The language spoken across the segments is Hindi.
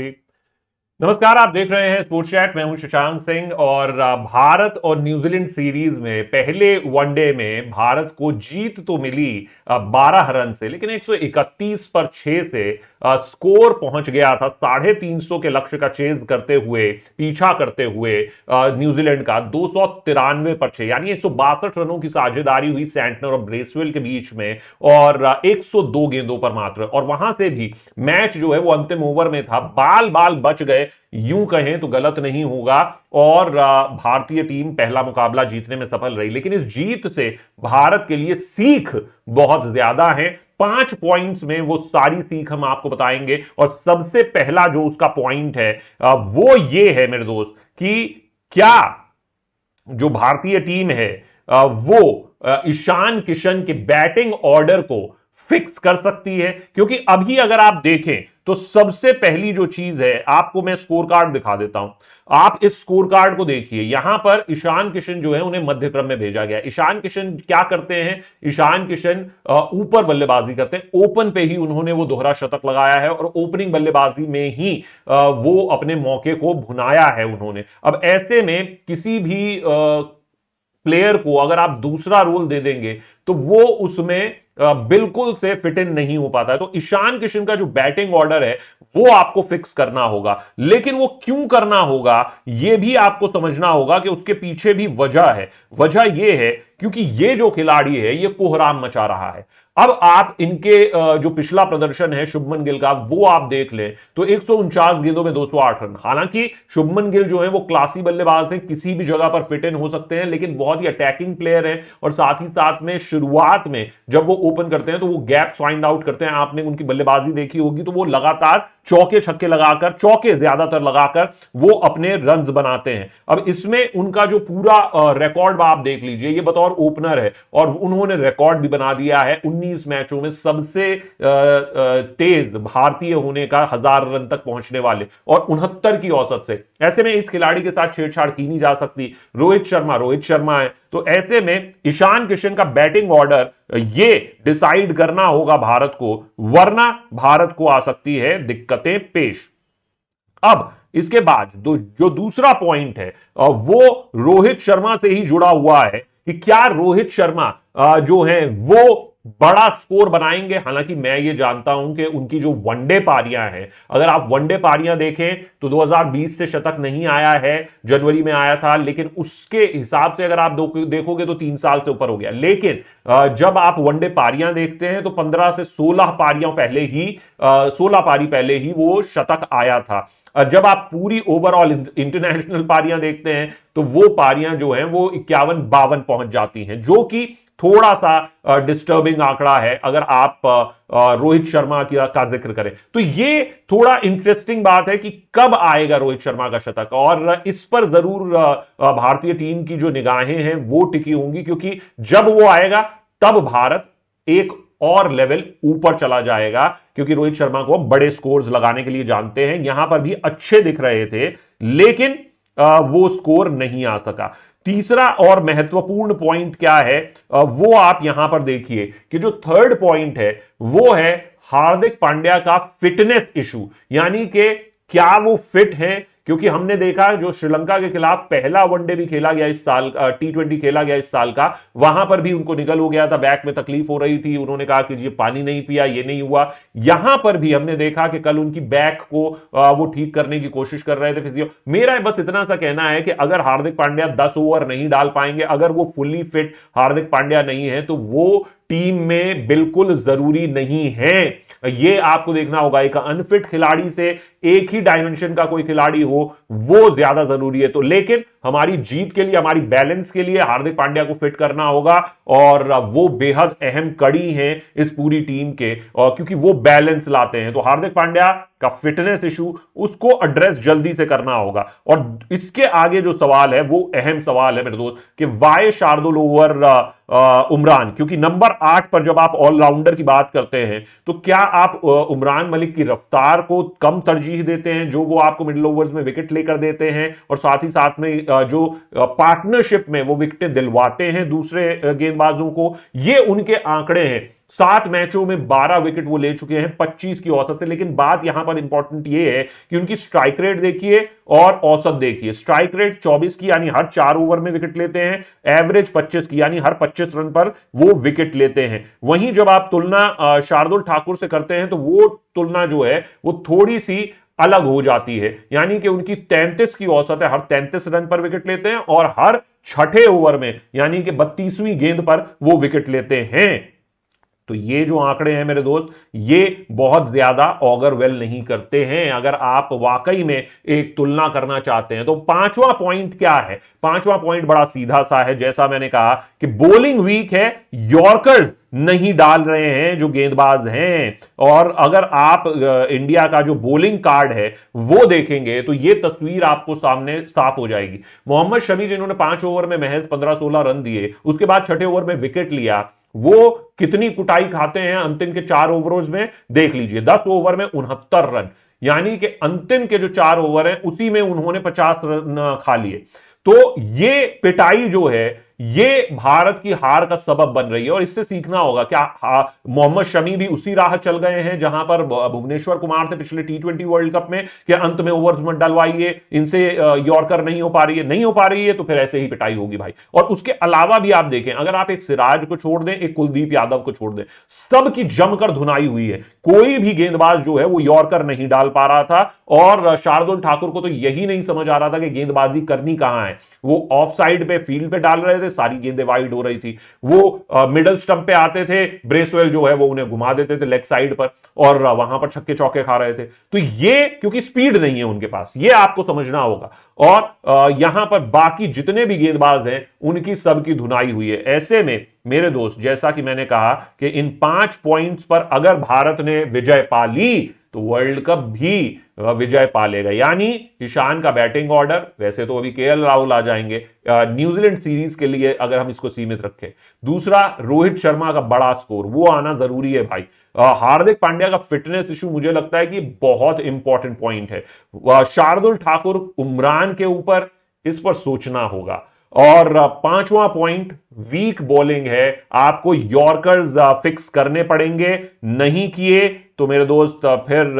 big नमस्कार आप देख रहे हैं स्पोर्ट्स चैट मैं हूं शशांक सिंह और भारत और न्यूजीलैंड सीरीज में पहले वनडे में भारत को जीत तो मिली 12 रन से लेकिन 131 पर 6 से स्कोर पहुंच गया था साढ़े तीन के लक्ष्य का चेज करते हुए पीछा करते हुए न्यूजीलैंड का दो सौ तिरानवे पर छह यानी एक रनों की साझेदारी हुई सैंटनर और ब्रेसवेल के बीच में और 102 गेंदों पर मात्र और वहां से भी मैच जो है वो अंतिम ओवर में था बाल बाल बच गए यूं कहें तो गलत नहीं होगा और भारतीय टीम पहला मुकाबला जीतने में सफल रही लेकिन इस जीत से भारत के लिए सीख बहुत ज्यादा है पांच पॉइंट्स में वो सारी सीख हम आपको बताएंगे और सबसे पहला जो उसका पॉइंट है वो ये है मेरे दोस्त कि क्या जो भारतीय टीम है वो ईशान किशन के बैटिंग ऑर्डर को फिक्स कर सकती है क्योंकि अभी अगर आप देखें तो सबसे पहली जो चीज है आपको मैं स्कोर कार्ड दिखा देता हूं आप इस स्कोर कार्ड को देखिए यहां पर ईशान किशन जो है उन्हें मध्य क्रम में भेजा गया ईशान किशन क्या करते हैं ईशान किशन ऊपर बल्लेबाजी करते हैं ओपन पे ही उन्होंने वो दोहरा शतक लगाया है और ओपनिंग बल्लेबाजी में ही वो अपने मौके को भुनाया है उन्होंने अब ऐसे में किसी भी प्लेयर को अगर आप दूसरा रोल दे देंगे तो वो उसमें बिल्कुल से फिट इन नहीं हो पाता है तो ईशान किशन का जो बैटिंग ऑर्डर है वो आपको फिक्स करना होगा लेकिन वो क्यों करना होगा ये भी आपको समझना होगा कि उसके पीछे भी वजह है वजह ये है क्योंकि ये जो खिलाड़ी है ये कोहराम मचा रहा है अब आप इनके जो पिछला प्रदर्शन है शुभमन गिल का वो आप देख लें तो एक गेंदों में दो रन हालांकि शुभमन गिल जो है वो क्लासी बल्लेबाज है किसी भी जगह पर फिट इन हो सकते हैं लेकिन बहुत ही अटैकिंग प्लेयर है और साथ ही साथ में शुरुआत में जब वो ओपन करते हैं तो वो गैप्स फाइंड आउट करते हैं आपने उनकी बल्लेबाजी देखी होगी तो वो लगातार चौके छक्के लगाकर चौके ज्यादातर लगाकर वो अपने रन बनाते हैं अब इसमें उनका जो पूरा रिकॉर्ड आप देख लीजिए ये बतौर ओपनर है और उन्होंने रिकॉर्ड भी बना दिया है 19 मैचों में सबसे तेज भारतीय होने का हजार रन तक पहुंचने वाले और उनहत्तर की औसत से ऐसे में इस खिलाड़ी के साथ छेड़छाड़ की नहीं जा सकती रोहित शर्मा रोहित शर्मा है तो ऐसे में ईशान किशन का बैटिंग ऑर्डर ये डिसाइड करना होगा भारत को वरना भारत को आ सकती है दिक्कतें पेश अब इसके बाद जो दूसरा पॉइंट है वो रोहित शर्मा से ही जुड़ा हुआ है कि क्या रोहित शर्मा जो है वो बड़ा स्कोर बनाएंगे हालांकि मैं ये जानता हूं कि उनकी जो वनडे पारियां हैं अगर आप वनडे पारियां देखें तो 2020 से शतक नहीं आया है जनवरी में आया था लेकिन उसके हिसाब से अगर आप देखोगे तो तीन साल से ऊपर हो गया लेकिन जब आप वनडे पारियां देखते हैं तो 15 से 16 पारियां पहले ही 16 पारी पहले ही वो शतक आया था जब आप पूरी ओवरऑल इंटरनेशनल पारियां देखते हैं तो वो पारियां जो हैं वो इक्यावन बावन पहुंच जाती हैं जो कि थोड़ा सा डिस्टर्बिंग आंकड़ा है अगर आप रोहित शर्मा की का जिक्र करें तो ये थोड़ा इंटरेस्टिंग बात है कि कब आएगा रोहित शर्मा का शतक और इस पर जरूर भारतीय टीम की जो निगाहें हैं वो टिकी होंगी क्योंकि जब वो आएगा तब भारत एक और लेवल ऊपर चला जाएगा क्योंकि रोहित शर्मा को बड़े स्कोर्स लगाने के लिए जानते हैं यहां पर भी अच्छे दिख रहे थे लेकिन वो स्कोर नहीं आ सका तीसरा और महत्वपूर्ण पॉइंट क्या है वो आप यहां पर देखिए कि जो थर्ड पॉइंट है वो है हार्दिक पांड्या का फिटनेस इशू यानी कि क्या वो फिट हैं क्योंकि हमने देखा जो श्रीलंका के खिलाफ पहला वनडे भी खेला गया इस साल टी ट्वेंटी खेला गया इस साल का वहां पर भी उनको निकल हो गया था बैक में तकलीफ हो रही थी उन्होंने कहा कि ये पानी नहीं पिया ये नहीं हुआ यहां पर भी हमने देखा कि कल उनकी बैक को आ, वो ठीक करने की कोशिश कर रहे थे फिजियो मेरा बस इतना सा कहना है कि अगर हार्दिक पांड्या दस ओवर नहीं डाल पाएंगे अगर वो फुल्ली फिट हार्दिक पांड्या नहीं है तो वो टीम में बिल्कुल जरूरी नहीं है ये आपको देखना होगा एक अनफिट खिलाड़ी से एक ही डायमेंशन का कोई खिलाड़ी हो वो ज्यादा जरूरी है तो लेकिन हमारी जीत के लिए हमारी बैलेंस के लिए हार्दिक पांड्या को फिट करना होगा और वो बेहद अहम कड़ी हैं इस पूरी टीम के और क्योंकि वो बैलेंस लाते हैं तो हार्दिक पांड्या का फिटनेस इशू उसको एड्रेस जल्दी से करना होगा और इसके आगे जो सवाल है वो अहम सवाल है मेरे दोस्त कि वाई शार्दुल ओवर उमरान क्योंकि नंबर आठ पर जब आप ऑलराउंडर की बात करते हैं तो क्या आप उमरान मलिक की रफ्तार को कम तरजीह देते हैं जो वो आपको मिडिल ओवर्स में विकेट लेकर देते हैं और साथ ही साथ में जो पार्टनरशिप में वो विकेटें दिलवाते हैं दूसरे गेंदबाजों को ये उनके आंकड़े हैं सात मैचों में बारह विकेट वो ले चुके हैं पच्चीस की औसत से लेकिन बात यहां पर इंपॉर्टेंट ये है कि उनकी स्ट्राइक रेट देखिए और औसत देखिए स्ट्राइक रेट चौबीस की यानी हर चार ओवर में विकेट लेते हैं एवरेज पच्चीस की यानी हर पच्चीस रन पर वो विकेट लेते हैं वहीं जब आप तुलना शार्दुल ठाकुर से करते हैं तो वो तुलना जो है वो थोड़ी सी अलग हो जाती है यानी कि उनकी तैंतीस की औसत है हर तैंतीस रन पर विकेट लेते हैं और हर छठे ओवर में यानी कि बत्तीसवीं गेंद पर वो विकेट लेते हैं तो ये जो आंकड़े हैं मेरे दोस्त ये बहुत ज्यादा ऑगर वेल नहीं करते हैं अगर आप वाकई में एक तुलना करना चाहते हैं तो पांचवा पॉइंट क्या है पांचवा पॉइंट बड़ा सीधा सा है जैसा मैंने कहा कि बोलिंग वीक है यॉर्कर्स नहीं डाल रहे हैं जो गेंदबाज हैं और अगर आप इंडिया का जो बोलिंग कार्ड है वो देखेंगे तो ये तस्वीर आपको सामने साफ हो जाएगी मोहम्मद शमी जिन्होंने पांच ओवर में महज पंद्रह सोलह रन दिए उसके बाद छठे ओवर में विकेट लिया वो कितनी कुटाई खाते हैं अंतिम के चार ओवरों में देख लीजिए दस ओवर में उनहत्तर रन यानी कि अंतिम के जो चार ओवर हैं उसी में उन्होंने पचास रन खा लिए तो ये पिटाई जो है ये भारत की हार का सबब बन रही है और इससे सीखना होगा क्या मोहम्मद शमी भी उसी राह चल गए हैं जहां पर भुवनेश्वर कुमार थे पिछले टी ट्वेंटी वर्ल्ड कप में कि अंत में ओवर मत डलवाइए इनसे यॉर्कर नहीं हो पा रही है नहीं हो पा रही है तो फिर ऐसे ही पिटाई होगी भाई और उसके अलावा भी आप देखें अगर आप एक सिराज को छोड़ दें एक कुलदीप यादव को छोड़ दें सबकी जमकर धुनाई हुई है कोई भी गेंदबाज जो है वो यॉर्कर नहीं डाल पा रहा था और शार्दुल ठाकुर को तो यही नहीं समझ आ रहा था कि गेंदबाजी करनी कहां है वो ऑफ साइड पे फील्ड पे डाल रहे थे सारी गेंदे वाइड हो रही थी वो मिडल स्टंप पे आते थे ब्रेसवेल जो है वो उन्हें घुमा देते थे लेग साइड पर और वहां पर छक्के चौके खा रहे थे तो ये क्योंकि स्पीड नहीं है उनके पास ये आपको समझना होगा और यहां पर बाकी जितने भी गेंदबाज हैं उनकी सबकी धुनाई हुई है ऐसे में मेरे दोस्त जैसा कि मैंने कहा कि इन पांच पॉइंट्स पर अगर भारत ने विजय पा ली तो वर्ल्ड कप भी विजय पालेगा यानी ईशान का बैटिंग ऑर्डर वैसे तो अभी के राहुल आ जाएंगे न्यूजीलैंड सीरीज के लिए अगर हम इसको सीमित रखें दूसरा रोहित शर्मा का बड़ा स्कोर वो आना जरूरी है भाई हार्दिक पांड्या का फिटनेस इशू मुझे लगता है कि बहुत इंपॉर्टेंट पॉइंट है शार्दुल ठाकुर उमरान के ऊपर इस पर सोचना होगा और पांचवा पॉइंट वीक बॉलिंग है आपको यॉर्कर्स फिक्स करने पड़ेंगे नहीं किए तो मेरे दोस्त फिर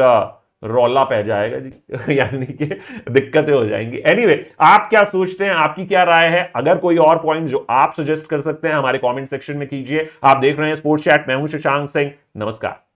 रौला पै जाएगा जी यानी कि दिक्कतें हो जाएंगी एनीवे anyway, आप क्या सोचते हैं आपकी क्या राय है अगर कोई और पॉइंट जो आप सजेस्ट कर सकते हैं हमारे कमेंट सेक्शन में कीजिए आप देख रहे हैं स्पोर्ट्स चैट मैं हूं शशांक सिंह नमस्कार